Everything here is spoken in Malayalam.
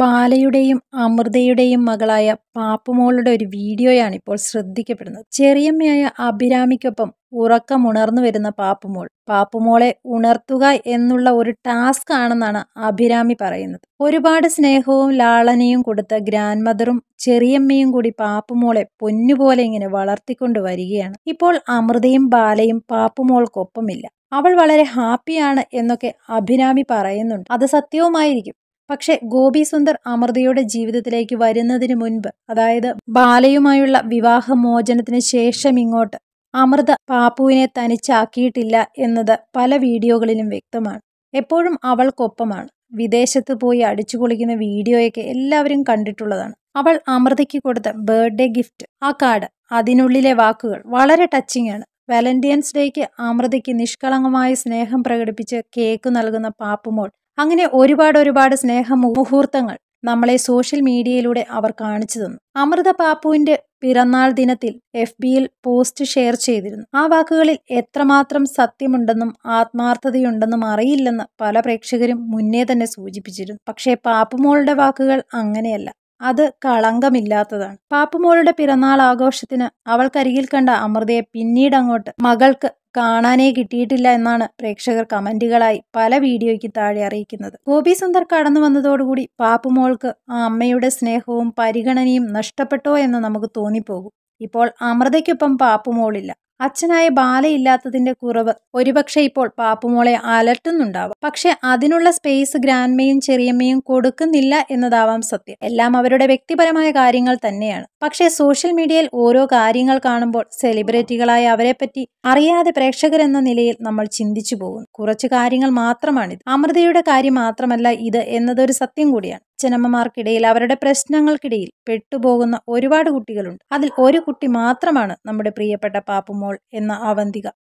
ബാലയുടെയും അമൃതയുടെയും മകളായ പാപ്പുമോളുടെ ഒരു വീഡിയോയാണ് ഇപ്പോൾ ശ്രദ്ധിക്കപ്പെടുന്നത് ചെറിയമ്മയായ അഭിരാമിക്കൊപ്പം ഉറക്കമുണർന്നു വരുന്ന പാപ്പുമോൾ പാപ്പുമോളെ ഉണർത്തുക എന്നുള്ള ഒരു ടാസ്ക് ആണെന്നാണ് അഭിരാമി പറയുന്നത് ഒരുപാട് സ്നേഹവും ലാളനയും കൊടുത്ത ഗ്രാൻഡ് മദറും ചെറിയമ്മയും കൂടി പാപ്പുമോളെ പൊന്നുപോലെ ഇങ്ങനെ വളർത്തിക്കൊണ്ടു വരികയാണ് ഇപ്പോൾ അമൃതയും ബാലയും പാപ്പുമോൾക്കൊപ്പമില്ല അവൾ വളരെ ഹാപ്പിയാണ് എന്നൊക്കെ അഭിരാമി പറയുന്നുണ്ട് അത് സത്യവുമായിരിക്കും പക്ഷേ ഗോപി സുന്ദർ അമൃതയുടെ ജീവിതത്തിലേക്ക് വരുന്നതിന് മുൻപ് അതായത് ബാലയുമായുള്ള വിവാഹമോചനത്തിന് ശേഷം ഇങ്ങോട്ട് അമൃത പാപ്പുവിനെ തനിച്ചാക്കിയിട്ടില്ല എന്നത് പല വീഡിയോകളിലും വ്യക്തമാണ് എപ്പോഴും അവൾക്കൊപ്പമാണ് വിദേശത്ത് പോയി അടിച്ചു പൊളിക്കുന്ന വീഡിയോയൊക്കെ എല്ലാവരും കണ്ടിട്ടുള്ളതാണ് അവൾ അമൃതയ്ക്ക് കൊടുത്ത ബർത്ത്ഡേ ഗിഫ്റ്റ് ആ കാർഡ് അതിനുള്ളിലെ വാക്കുകൾ വളരെ ടച്ചിങ് ആണ് വാലന്റൈൻസ് ഡേക്ക് അമൃതയ്ക്ക് നിഷ്കളങ്കമായ സ്നേഹം പ്രകടിപ്പിച്ച് കേക്ക് നൽകുന്ന പാപ്പുമോൾ അങ്ങനെ ഒരുപാട് ഒരുപാട് സ്നേഹ മുഹൂർത്തങ്ങൾ നമ്മളെ സോഷ്യൽ മീഡിയയിലൂടെ അവർ കാണിച്ചു തന്നു അമൃത പാപ്പുവിന്റെ പിറന്നാൾ ദിനത്തിൽ എഫ് ബിയിൽ പോസ്റ്റ് ഷെയർ ചെയ്തിരുന്നു ആ വാക്കുകളിൽ എത്രമാത്രം സത്യമുണ്ടെന്നും ആത്മാർത്ഥതയുണ്ടെന്നും അറിയില്ലെന്ന് പല പ്രേക്ഷകരും മുന്നേ തന്നെ സൂചിപ്പിച്ചിരുന്നു പക്ഷേ പാപ്പുമോളുടെ വാക്കുകൾ അങ്ങനെയല്ല അത് കളങ്കമില്ലാത്തതാണ് പാപ്പുമോളുടെ പിറന്നാൾ ആഘോഷത്തിന് അവൾക്കരികിൽ കണ്ട അമൃതയെ പിന്നീട് അങ്ങോട്ട് മകൾക്ക് കാണാനേ കിട്ടിയിട്ടില്ല എന്നാണ് പ്രേക്ഷകർ കമന്റുകളായി പല വീഡിയോയ്ക്ക് താഴെ അറിയിക്കുന്നത് ഗോപി സുന്ദർ കടന്നു വന്നതോടുകൂടി പാപ്പുമോൾക്ക് ആ അമ്മയുടെ സ്നേഹവും പരിഗണനയും നഷ്ടപ്പെട്ടോ എന്ന് നമുക്ക് തോന്നിപ്പോകും ഇപ്പോൾ അമൃതയ്ക്കൊപ്പം പാപ്പുമോളില്ല അച്ഛനായ ബാലയില്ലാത്തതിന്റെ കുറവ് ഒരുപക്ഷെ ഇപ്പോൾ പാപ്പുമോളെ അലട്ടുന്നുണ്ടാവാം പക്ഷെ അതിനുള്ള സ്പേസ് ഗ്രാൻഡ്മയും ചെറിയമ്മയും കൊടുക്കുന്നില്ല എന്നതാവാം സത്യം എല്ലാം അവരുടെ വ്യക്തിപരമായ കാര്യങ്ങൾ തന്നെയാണ് പക്ഷേ സോഷ്യൽ മീഡിയയിൽ ഓരോ കാര്യങ്ങൾ കാണുമ്പോൾ സെലിബ്രിറ്റികളായ അവരെപ്പറ്റി അറിയാതെ എന്ന നിലയിൽ നമ്മൾ ചിന്തിച്ചു പോകുന്നു കുറച്ച് കാര്യങ്ങൾ മാത്രമാണിത് അമൃതയുടെ കാര്യം മാത്രമല്ല ഇത് എന്നതൊരു സത്യം കൂടിയാണ് അച്ഛനമ്മമാർക്കിടയിൽ അവരുടെ പ്രശ്നങ്ങൾക്കിടയിൽ പെട്ടുപോകുന്ന ഒരുപാട് കുട്ടികളുണ്ട് അതിൽ ഒരു കുട്ടി മാത്രമാണ് നമ്മുടെ പ്രിയപ്പെട്ട പാപ്പുമോൾ എന്ന അവന്തിക